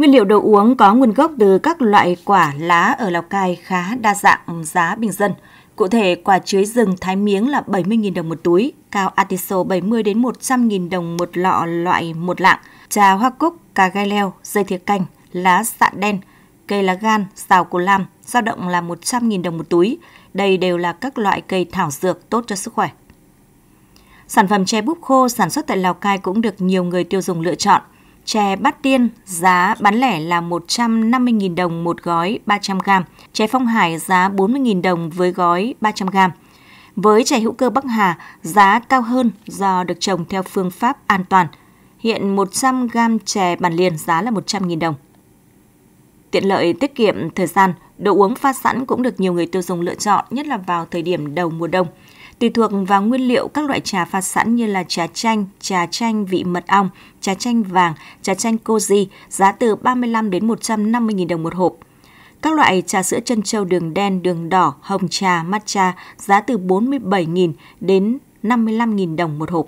Nguyên liệu đồ uống có nguồn gốc từ các loại quả lá ở Lào Cai khá đa dạng giá bình dân. Cụ thể, quả chuối rừng thái miếng là 70.000 đồng một túi, cao Artiso 70 đến 100.000 đồng một lọ loại một lạng, trà hoa cúc, cà gai leo, dây thiệt canh, lá xạ đen, cây lá gan, xào củ lam, dao động là 100.000 đồng một túi. Đây đều là các loại cây thảo dược tốt cho sức khỏe. Sản phẩm chè búp khô sản xuất tại Lào Cai cũng được nhiều người tiêu dùng lựa chọn – Chè Bát Tiên giá bán lẻ là 150.000 đồng một gói 300 g, chè Phong Hải giá 40.000 đồng với gói 300 g. Với chè hữu cơ Bắc Hà, giá cao hơn do được trồng theo phương pháp an toàn. Hiện 100 g chè bản liền giá là 100.000 đồng. Tiện lợi tiết kiệm thời gian, đồ uống pha sẵn cũng được nhiều người tiêu dùng lựa chọn, nhất là vào thời điểm đầu mùa đông. Tùy thuộc vào nguyên liệu các loại trà pha sẵn như là trà chanh, trà chanh vị mật ong, trà chanh vàng, trà chanh koji giá từ 35 đến 150 000 đồng một hộp. Các loại trà sữa trân châu đường đen, đường đỏ, hồng trà, matcha giá từ 47.000 đến 55.000 đồng một hộp.